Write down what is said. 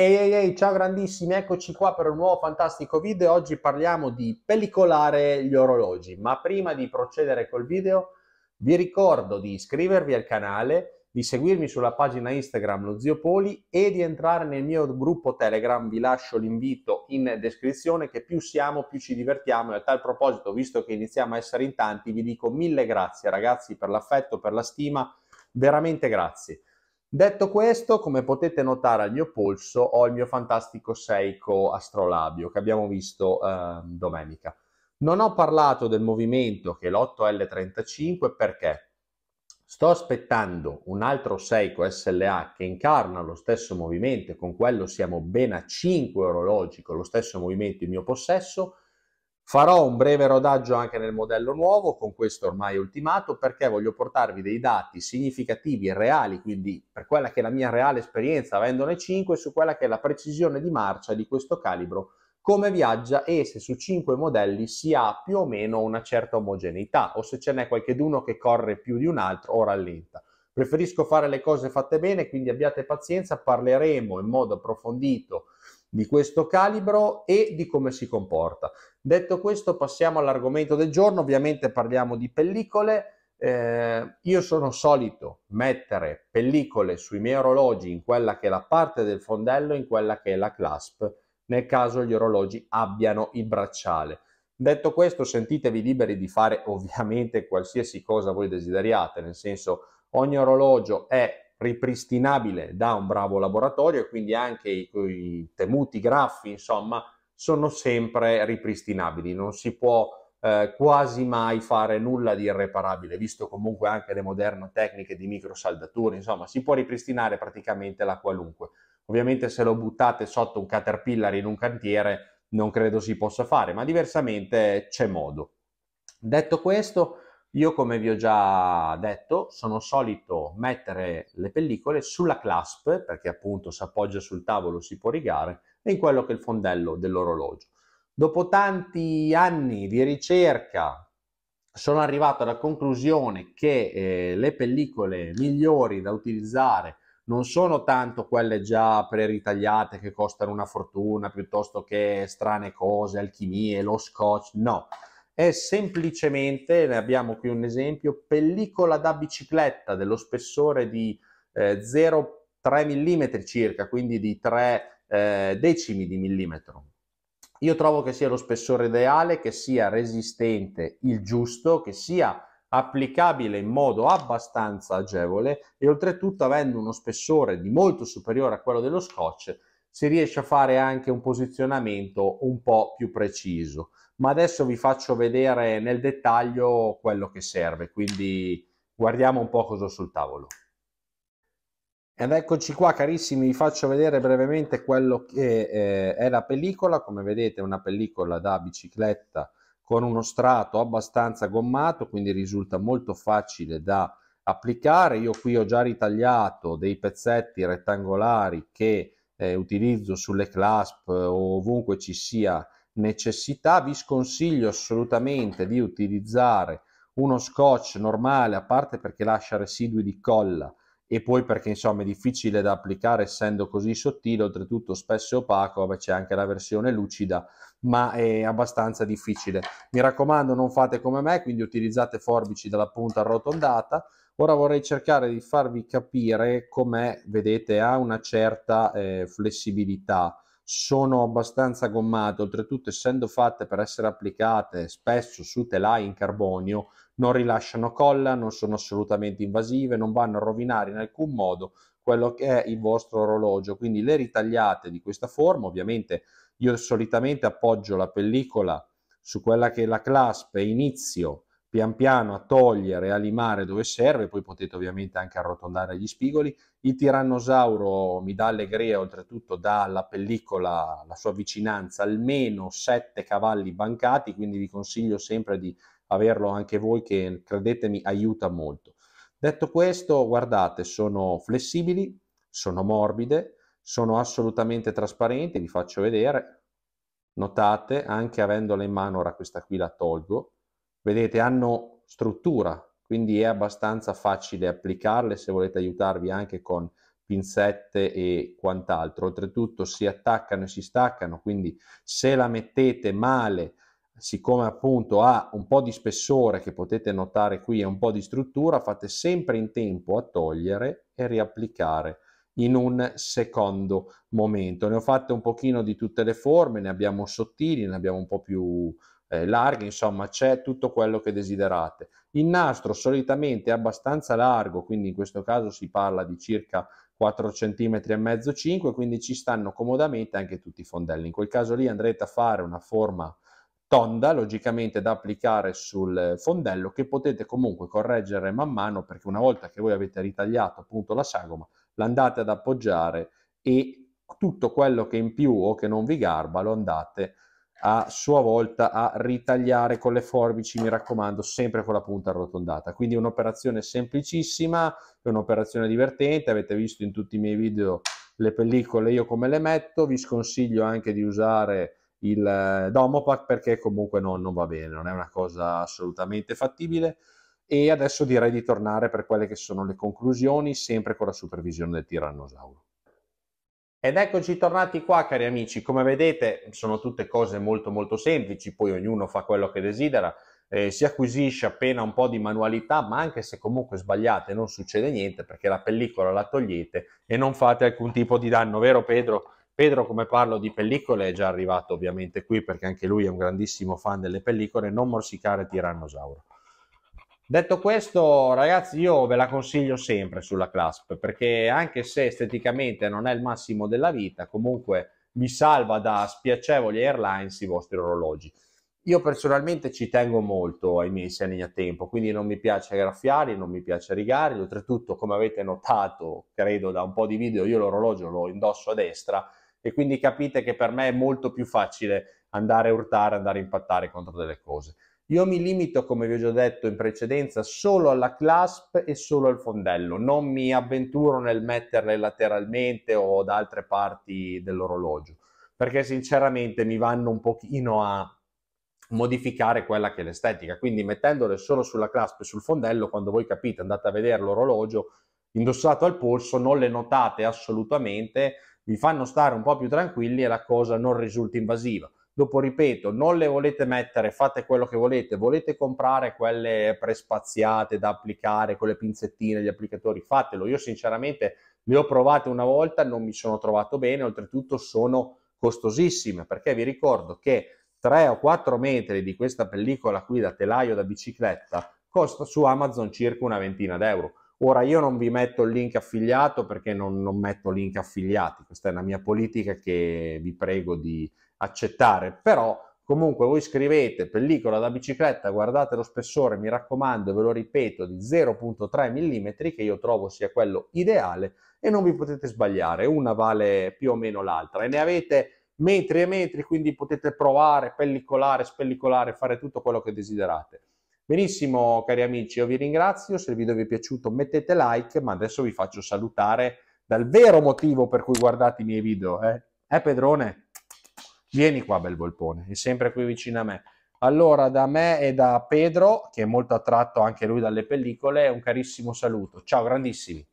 Ehi, hey, hey, hey, ciao grandissimi, eccoci qua per un nuovo fantastico video. Oggi parliamo di pellicolare gli orologi, ma prima di procedere col video vi ricordo di iscrivervi al canale, di seguirmi sulla pagina Instagram lo zio Poli e di entrare nel mio gruppo Telegram, vi lascio l'invito in descrizione che più siamo più ci divertiamo e a tal proposito, visto che iniziamo a essere in tanti, vi dico mille grazie ragazzi per l'affetto, per la stima, veramente grazie. Detto questo, come potete notare al mio polso ho il mio fantastico Seiko astrolabio che abbiamo visto eh, domenica. Non ho parlato del movimento che è l'8L35 perché sto aspettando un altro Seiko SLA che incarna lo stesso movimento con quello siamo ben a 5 orologi con lo stesso movimento in mio possesso Farò un breve rodaggio anche nel modello nuovo, con questo ormai ultimato, perché voglio portarvi dei dati significativi e reali, quindi per quella che è la mia reale esperienza avendone 5, su quella che è la precisione di marcia di questo calibro, come viaggia e se su 5 modelli si ha più o meno una certa omogeneità, o se ce n'è qualcheduno che corre più di un altro o rallenta. Preferisco fare le cose fatte bene, quindi abbiate pazienza, parleremo in modo approfondito di questo calibro e di come si comporta. Detto questo passiamo all'argomento del giorno, ovviamente parliamo di pellicole. Eh, io sono solito mettere pellicole sui miei orologi in quella che è la parte del fondello, in quella che è la clasp, nel caso gli orologi abbiano il bracciale. Detto questo, sentitevi liberi di fare ovviamente qualsiasi cosa voi desideriate, nel senso ogni orologio è ripristinabile da un bravo laboratorio e quindi anche i, i temuti graffi, insomma, sono sempre ripristinabili, non si può eh, quasi mai fare nulla di irreparabile, visto comunque anche le moderne tecniche di microsaldature, insomma, si può ripristinare praticamente la qualunque. Ovviamente se lo buttate sotto un caterpillar in un cantiere non credo si possa fare, ma diversamente c'è modo. Detto questo, io, come vi ho già detto, sono solito mettere le pellicole sulla clasp, perché appunto si appoggia sul tavolo, si può rigare, e in quello che è il fondello dell'orologio. Dopo tanti anni di ricerca sono arrivato alla conclusione che eh, le pellicole migliori da utilizzare non sono tanto quelle già pre-ritagliate che costano una fortuna piuttosto che strane cose, alchimie, lo scotch, no è semplicemente, ne abbiamo qui un esempio, pellicola da bicicletta dello spessore di eh, 0,3 mm circa, quindi di 3 eh, decimi di millimetro. Io trovo che sia lo spessore ideale, che sia resistente il giusto, che sia applicabile in modo abbastanza agevole e oltretutto avendo uno spessore di molto superiore a quello dello scotch si riesce a fare anche un posizionamento un po' più preciso. Ma adesso vi faccio vedere nel dettaglio quello che serve, quindi guardiamo un po' cosa ho sul tavolo. Ed eccoci qua carissimi, vi faccio vedere brevemente quello che eh, è la pellicola, come vedete è una pellicola da bicicletta con uno strato abbastanza gommato, quindi risulta molto facile da applicare. Io qui ho già ritagliato dei pezzetti rettangolari che eh, utilizzo sulle clasp eh, o ovunque ci sia necessità, vi sconsiglio assolutamente di utilizzare uno scotch normale, a parte perché lascia residui di colla e poi perché insomma è difficile da applicare essendo così sottile, oltretutto spesso è opaco, vabbè c'è anche la versione lucida, ma è abbastanza difficile. Mi raccomando non fate come me, quindi utilizzate forbici dalla punta arrotondata, Ora vorrei cercare di farvi capire com'è, vedete, ha una certa eh, flessibilità, sono abbastanza gommate, oltretutto essendo fatte per essere applicate spesso su telai in carbonio, non rilasciano colla, non sono assolutamente invasive, non vanno a rovinare in alcun modo quello che è il vostro orologio, quindi le ritagliate di questa forma, ovviamente io solitamente appoggio la pellicola su quella che è la clasp e inizio pian piano a togliere, a limare dove serve, poi potete ovviamente anche arrotondare gli spigoli. Il tirannosauro mi dà allegria, oltretutto dà alla pellicola la sua vicinanza, almeno 7 cavalli bancati, quindi vi consiglio sempre di averlo anche voi che credetemi aiuta molto. Detto questo, guardate, sono flessibili, sono morbide, sono assolutamente trasparenti, vi faccio vedere. Notate, anche avendola in mano, ora questa qui la tolgo, Vedete, hanno struttura, quindi è abbastanza facile applicarle se volete aiutarvi anche con pinzette e quant'altro. Oltretutto si attaccano e si staccano, quindi se la mettete male, siccome appunto ha un po' di spessore che potete notare qui e un po' di struttura, fate sempre in tempo a togliere e riapplicare in un secondo momento. Ne ho fatte un pochino di tutte le forme, ne abbiamo sottili, ne abbiamo un po' più eh, larghe, insomma c'è tutto quello che desiderate. Il nastro solitamente è abbastanza largo, quindi in questo caso si parla di circa 4 cm e mezzo 5, quindi ci stanno comodamente anche tutti i fondelli. In quel caso lì andrete a fare una forma tonda, logicamente da applicare sul fondello che potete comunque correggere man mano perché una volta che voi avete ritagliato appunto la sagoma, l'andate ad appoggiare e tutto quello che in più o che non vi garba lo andate a a sua volta a ritagliare con le forbici, mi raccomando, sempre con la punta arrotondata. Quindi è un'operazione semplicissima, è un'operazione divertente, avete visto in tutti i miei video le pellicole io come le metto, vi sconsiglio anche di usare il eh, Domopack perché comunque no, non va bene, non è una cosa assolutamente fattibile. E adesso direi di tornare per quelle che sono le conclusioni, sempre con la supervisione del tirannosauro. Ed eccoci tornati qua cari amici, come vedete sono tutte cose molto molto semplici, poi ognuno fa quello che desidera, eh, si acquisisce appena un po' di manualità, ma anche se comunque sbagliate non succede niente perché la pellicola la togliete e non fate alcun tipo di danno, vero Pedro? Pedro come parlo di pellicole è già arrivato ovviamente qui perché anche lui è un grandissimo fan delle pellicole, non morsicare tirannosauro. Detto questo, ragazzi, io ve la consiglio sempre sulla Clasp perché anche se esteticamente non è il massimo della vita, comunque vi salva da spiacevoli airlines i vostri orologi. Io personalmente ci tengo molto ai miei segni a tempo, quindi non mi piace graffiarli, non mi piace rigarli. Oltretutto, come avete notato, credo da un po' di video, io l'orologio lo indosso a destra e quindi capite che per me è molto più facile andare a urtare, andare a impattare contro delle cose. Io mi limito, come vi ho già detto in precedenza, solo alla clasp e solo al fondello, non mi avventuro nel metterle lateralmente o da altre parti dell'orologio, perché sinceramente mi vanno un pochino a modificare quella che è l'estetica, quindi mettendole solo sulla clasp e sul fondello, quando voi capite, andate a vedere l'orologio indossato al polso, non le notate assolutamente, vi fanno stare un po' più tranquilli e la cosa non risulta invasiva Dopo, ripeto, non le volete mettere, fate quello che volete, volete comprare quelle prespaziate da applicare con le pinzettine, gli applicatori, fatelo. Io sinceramente le ho provate una volta, non mi sono trovato bene, oltretutto sono costosissime, perché vi ricordo che 3 o 4 metri di questa pellicola qui da telaio da bicicletta costa su Amazon circa una ventina d'euro. Ora io non vi metto il link affiliato perché non, non metto link affiliati, questa è una mia politica che vi prego di, accettare, però comunque voi scrivete pellicola da bicicletta, guardate lo spessore, mi raccomando, ve lo ripeto, di 0.3 mm che io trovo sia quello ideale e non vi potete sbagliare, una vale più o meno l'altra e ne avete metri e metri, quindi potete provare, pellicolare, spellicolare, fare tutto quello che desiderate. Benissimo, cari amici, io vi ringrazio. Se il video vi è piaciuto, mettete like, ma adesso vi faccio salutare dal vero motivo per cui guardate i miei video. Eh, eh Pedrone? Vieni qua, bel volpone, è sempre qui vicino a me. Allora, da me e da Pedro, che è molto attratto anche lui dalle pellicole, un carissimo saluto. Ciao, grandissimi.